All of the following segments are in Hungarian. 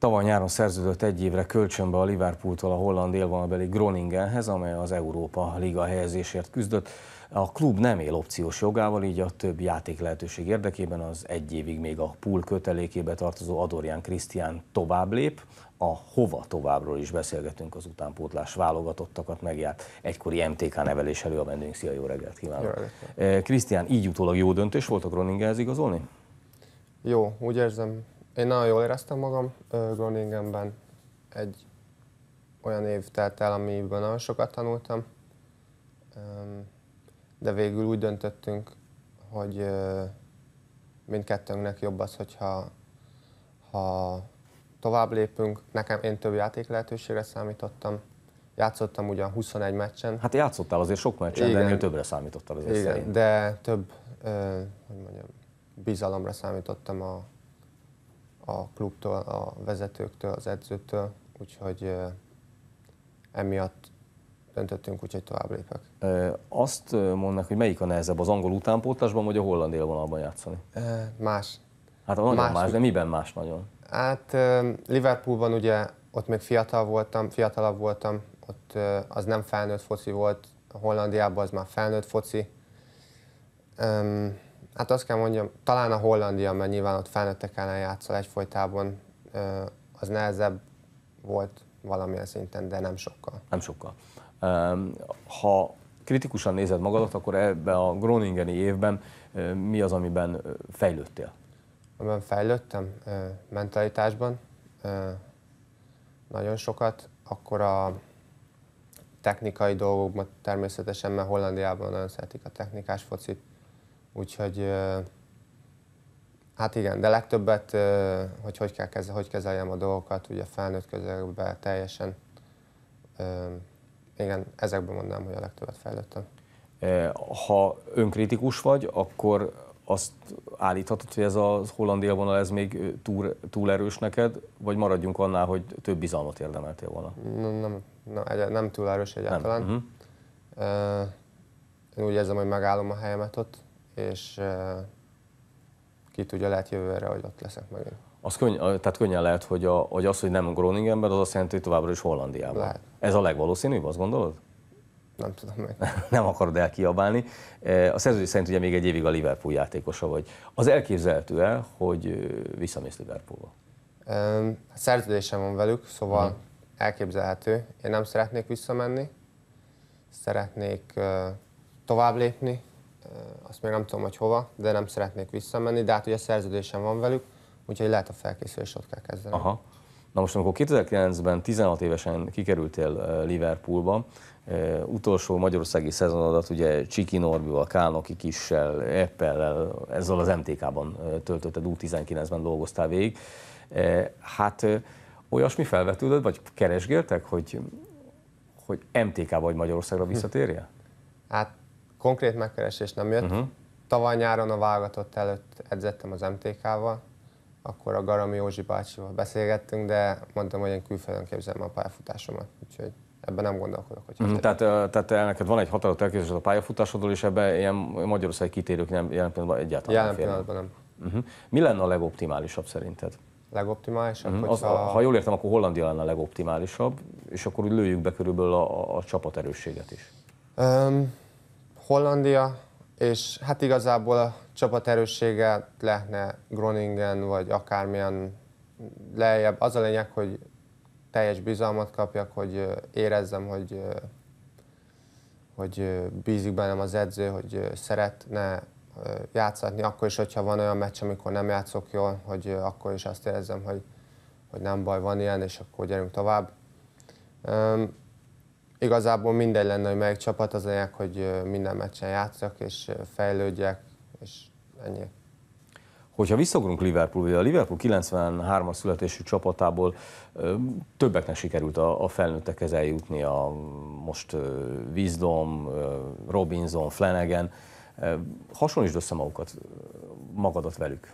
Tavaly nyáron szerződött egy évre kölcsönbe a Liverpooltól a holland élvonalbeli Groningenhez, amely az Európa Liga helyezésért küzdött. A klub nem él opciós jogával, így a több játék lehetőség érdekében az egy évig még a pool kötelékébe tartozó Adorján Krisztián tovább lép. A hova továbbról is beszélgetünk az utánpótlás válogatottakat megjárt egykori MTK nevelés elő a vendégünk. Szia, jó reggelt kívánok! Eh, Krisztián, így utólag jó döntés volt a Groningenhez igazolni? Jó, úgy érzem, én nagyon jól éreztem magam Groningenben. Egy olyan év telt el, amiből nagyon sokat tanultam, de végül úgy döntöttünk, hogy mindkettőnknek jobb az, hogyha ha tovább lépünk. Nekem én több játék lehetőségre számítottam. Játszottam ugyan 21 meccsen. Hát játszottál azért sok meccsen, Igen. de ennél többre számítottál azért Igen, szerint. de több, hogy mondjam, bizalomra számítottam a a klubtól, a vezetőktől, az edzőtől, úgyhogy emiatt döntöttünk úgy, tovább lépek. Azt mondnak, hogy melyik a nehezebb, az angol utánpótlásban, vagy a holland élvonalban játszani? Más. Hát nagyon más, más de miben más nagyon? Hát Liverpoolban ugye ott még fiatal voltam, fiatalabb voltam, ott az nem felnőtt foci volt, Hollandiában az már felnőtt foci. Hát azt kell mondjam, talán a Hollandia, mert nyilván ott felnőttek ellen játszol egyfolytában, az nehezebb volt valamilyen szinten, de nem sokkal. Nem sokkal. Ha kritikusan nézed magadat, akkor ebben a Groningeni évben mi az, amiben fejlődtél? Amiben fejlődtem? Mentalitásban nagyon sokat. Akkor a technikai dolgokban természetesen, mert Hollandiában nagyon szeretik a technikás focit, Úgyhogy hát igen, de legtöbbet, hogy hogy, kell kezel, hogy kezeljem a dolgokat, ugye felnőtt közelben teljesen, igen, ezekben mondanám, hogy a legtöbbet fejlődtem. Ha önkritikus vagy, akkor azt állíthatod, hogy ez a holland élvonal ez még túl, túl erős neked, vagy maradjunk annál, hogy több bizalmat érdemeltél volna? Nem, nem, nem, nem túl erős egyáltalán. Nem. Mhm. Uh-huh. Én úgy érzem, hogy megállom a helyemet ott, és ki tudja, lehet jövőre, hogy ott leszek meg. Az könny, tehát könnyen lehet, hogy, a, hogy az, hogy nem Groningenben, az azt jelenti, hogy továbbra is Hollandiában. Lehet. Ez a legvalószínűbb, azt gondolod? Nem tudom meg. nem akarod elkiabálni. E, a szerződés szerint ugye még egy évig a Liverpool játékosa vagy. Az elképzelhető el, hogy visszamész Liverpoolba? Hát szerződésem van velük, szóval uh-huh. elképzelhető. Én nem szeretnék visszamenni, szeretnék uh, tovább lépni, azt még nem tudom, hogy hova, de nem szeretnék visszamenni, de hát ugye szerződésem van velük, úgyhogy lehet a felkészülés ott kell kezdeni. Aha. Na most, amikor 2009-ben 16 évesen kikerültél Liverpoolba, utolsó magyarországi szezonodat ugye Csiki Norbival, Kálnoki Kissel, Eppellel, ezzel az MTK-ban töltötted, U19-ben dolgoztál végig. Hát olyasmi felvetődött, vagy keresgéltek, hogy, hogy MTK vagy Magyarországra visszatérje? Hát konkrét megkeresés nem jött. Uh-huh. Tavaly nyáron a válogatott előtt edzettem az MTK-val, akkor a Garami Józsi bácsival beszélgettünk, de mondtam, hogy én külföldön képzelem a pályafutásomat, úgyhogy ebben nem gondolkodok. Hogy uh-huh. Mhm, tehát, tehát neked van egy határozott elképzelés a pályafutásodról, és ebben ilyen magyarországi kitérők nem, jelen pillanatban egyáltalán jelen nem pillanatban nem. Uh-huh. Mi lenne a legoptimálisabb szerinted? Legoptimálisabb? Uh-huh. Az, a... Ha jól értem, akkor Hollandia lenne a legoptimálisabb, és akkor úgy lőjük be körülbelül a, a, a erősséget is. Um, Hollandia, és hát igazából a csapat erőssége lehetne Groningen, vagy akármilyen lejjebb. Az a lényeg, hogy teljes bizalmat kapjak, hogy érezzem, hogy, hogy bízik bennem az edző, hogy szeretne játszatni, akkor is, hogyha van olyan meccs, amikor nem játszok jól, hogy akkor is azt érezzem, hogy, hogy nem baj, van ilyen, és akkor gyerünk tovább. Igazából minden lenne, hogy melyik csapat, az lényeg, hogy minden meccsen játszak és fejlődjek, és ennyi. Hogyha visszagrunk Liverpool, a Liverpool 93-as születésű csapatából többeknek sikerült a, a felnőttekhez eljutni, a most Wisdom, Robinson, Flanagan. Hasonlítsd össze magukat, magadat velük.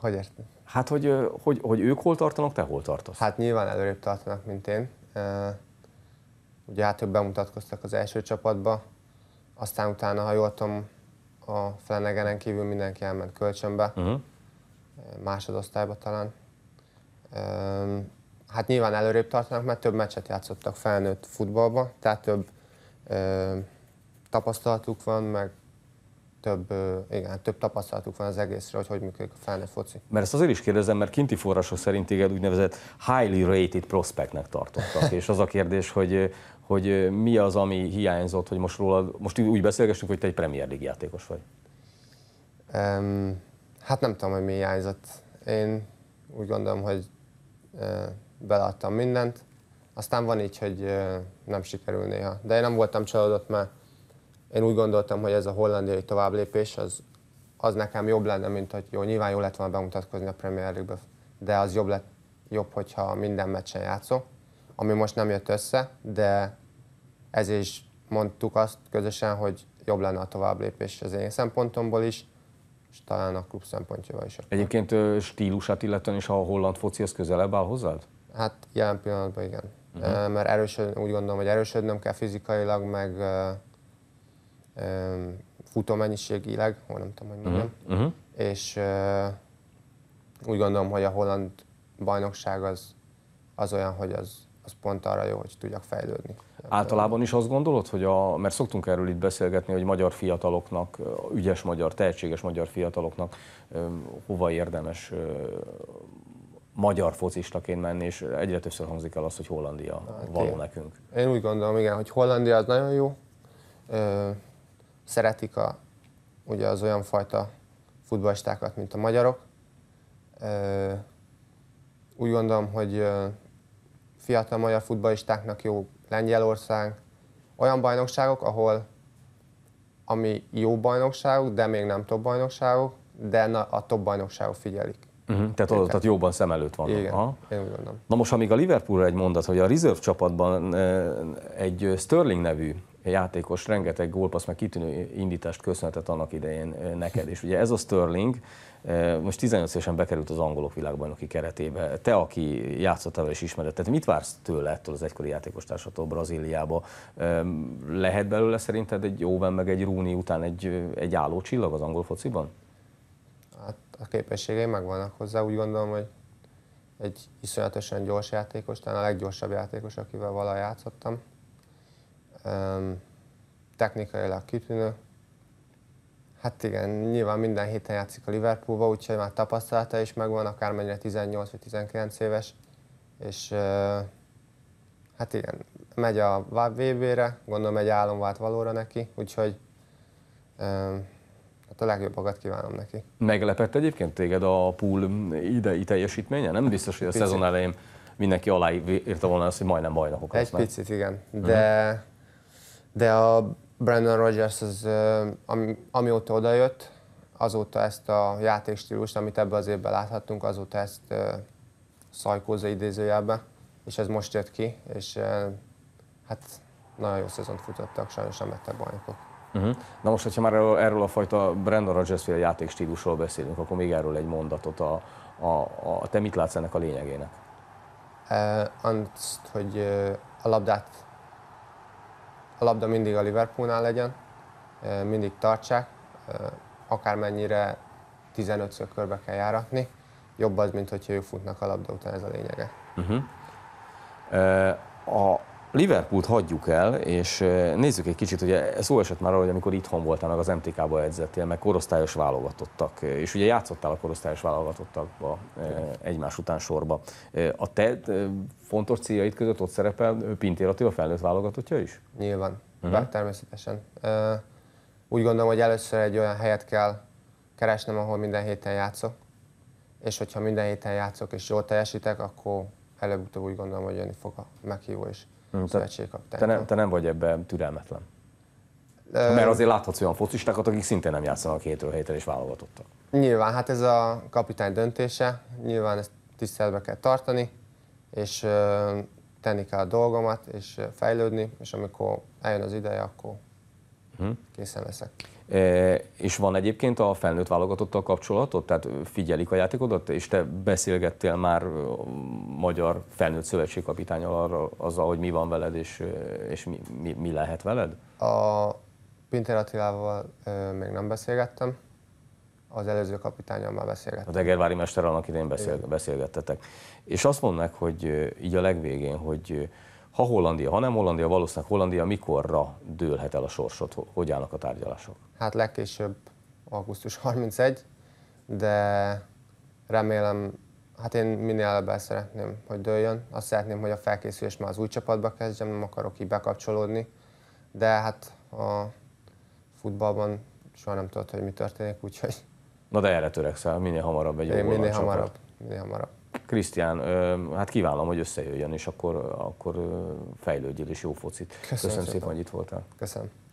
Hogy érted? Hát, hogy, hogy, hogy ők hol tartanak, te hol tartasz? Hát nyilván előrébb tartanak, mint én ugye hát ők bemutatkoztak az első csapatba, aztán utána, ha jól tudom, a Flanagan-en kívül mindenki elment kölcsönbe, uh-huh. másodosztályba talán. Um, hát nyilván előrébb tartanak, mert több meccset játszottak felnőtt futballba, tehát több ö, tapasztalatuk van, meg több, igen, több tapasztalatuk van az egészre, hogy hogy működik a felnőtt foci. Mert ezt azért is kérdezem, mert kinti források szerint téged úgynevezett highly rated prospectnek tartottak, és az a kérdés, hogy, hogy mi az, ami hiányzott, hogy most rólad, most úgy beszélgessünk, hogy te egy Premier League játékos vagy. Um, hát nem tudom, hogy mi hiányzott. Én úgy gondolom, hogy uh, beleadtam mindent, aztán van így, hogy uh, nem sikerül néha. De én nem voltam csalódott, mert én úgy gondoltam, hogy ez a hollandiai továbblépés az, az nekem jobb lenne, mint hogy jó, nyilván jó lett volna bemutatkozni a Premier League-be, de az jobb, lett, jobb, hogyha minden meccsen játszom, ami most nem jött össze, de ez is mondtuk azt közösen, hogy jobb lenne a továbblépés az én szempontomból is, és talán a klub szempontjából is. Egyébként stílusát illetően is a holland foci az közelebb áll hozzád? Hát jelen pillanatban igen. Uh-huh. Mert erősöd, úgy gondolom, hogy erősödnöm kell fizikailag, meg futómennyiségileg, vagy nem tudom, hogy mhm, mondjam. Uh-huh. És úgy gondolom, hogy a holland bajnokság az, az olyan, hogy az, az pont arra jó, hogy tudjak fejlődni. Általában is azt gondolod, hogy a, mert szoktunk erről itt beszélgetni, hogy magyar fiataloknak, ügyes magyar, tehetséges magyar fiataloknak hova érdemes magyar focistaként menni, és egyre többször hangzik el az, hogy Hollandia hát való én. nekünk. Én úgy gondolom, igen, hogy Hollandia az nagyon jó, szeretik a, ugye az olyan fajta futballistákat, mint a magyarok. Úgy gondolom, hogy fiatal magyar futballistáknak jó Lengyelország, olyan bajnokságok, ahol ami jó bajnokságok, de még nem top bajnokságok, de a top bajnokságok figyelik. Uh-huh, tehát ott, tehát jobban szem előtt van. Igen, Aha. én gondolom. Na most, amíg a Liverpoolra egy mondat, hogy a reserve csapatban egy Sterling nevű játékos rengeteg gólpassz, meg kitűnő indítást köszönhetett annak idején neked. És ugye ez a Sterling most 18 évesen bekerült az angolok világbajnoki keretébe. Te, aki játszottál és ismered, tehát mit vársz tőle ettől az egykori játékostársattól Brazíliába? Lehet belőle szerinted egy Owen meg egy Rúni után egy, egy álló csillag az angol fociban? Hát a képességei megvannak hozzá, úgy gondolom, hogy egy iszonyatosan gyors játékos, talán a leggyorsabb játékos, akivel valaha játszottam technikailag kitűnő. Hát igen, nyilván minden héten játszik a Liverpoolba, úgyhogy már tapasztalata is megvan, akármennyire 18 vagy 19 éves. És hát igen, megy a VB-re, gondolom egy vált valóra neki, úgyhogy Hát a legjobbakat kívánom neki. Meglepett egyébként téged a pool idei teljesítménye? Nem biztos, hogy a picit. szezon elején mindenki aláírta volna azt, hogy majdnem bajnokok Egy picit, igen. Mhm. De uh-huh de a Brandon Rogers, az, ami, amióta odajött, azóta ezt a játékstílust, amit ebbe az évben láthattunk, azóta ezt szajkózza idézőjelbe, és ez most jött ki, és hát nagyon jó szezont futottak, sajnos nem lettek bajnokok. Uh-huh. Na most, hogyha már erről, a fajta Brandon Rogers féle játékstílusról beszélünk, akkor még erről egy mondatot. A, a, a, te mit látsz ennek a lényegének? Uh, azt, hogy uh, a labdát a labda mindig a Liverpoolnál legyen, mindig tartsák, akármennyire 15-ször körbe kell járatni. Jobb az, mint hogyha ők futnak a labda után, ez a lényege. Uh-huh. Uh, a Liverpoolt hagyjuk el, és nézzük egy kicsit, ugye szó esett már arról, hogy amikor itthon voltál, meg az MTK-ba edzettél, meg korosztályos válogatottak, és ugye játszottál a korosztályos válogatottakba egymás után sorba. A te fontos céljaid között ott szerepel Pintér Attila felnőtt válogatottja is? Nyilván, uh-huh. bár természetesen. Úgy gondolom, hogy először egy olyan helyet kell keresnem, ahol minden héten játszok, és hogyha minden héten játszok és jól teljesítek, akkor előbb-utóbb úgy gondolom, hogy jönni fog a meghívó és hmm, szövetségkapitány. Te, te nem vagy ebben türelmetlen? De, Mert azért láthatsz olyan focistákat, akik szintén nem játszanak hétről hétre és válogatottak. Nyilván, hát ez a kapitány döntése, nyilván ezt tiszteletbe kell tartani, és tenni kell a dolgomat, és fejlődni, és amikor eljön az ideje, akkor Hm? készen leszek. E, és van egyébként a felnőtt válogatottal kapcsolatot, tehát figyelik a játékodat, és te beszélgettél már magyar felnőtt szövetségkapitányal arra, azzal, hogy mi van veled, és, és mi, mi, mi lehet veled? A Pintér Attilával még nem beszélgettem, az előző kapitányal már beszélgettem. A Degervári mester annak idején beszél, beszélgettetek. És azt mondnak, hogy így a legvégén, hogy ha Hollandia, ha nem Hollandia, valószínűleg Hollandia mikorra dőlhet el a sorsot? Hogy állnak a tárgyalások? Hát legkésőbb augusztus 31, de remélem, hát én minél előbb el szeretném, hogy dőljön. Azt szeretném, hogy a felkészülés már az új csapatba kezdjem, nem akarok így bekapcsolódni, de hát a futballban soha nem tudod, hogy mi történik, úgyhogy... Na de erre törekszel, minél hamarabb egy Én minél hamarabb, minél hamarabb. Krisztián, hát kívánom, hogy összejöjjön, és akkor, akkor fejlődjél, és jó focit. Köszönöm, Köszönöm szépen, szépen, hogy itt voltál. Köszönöm.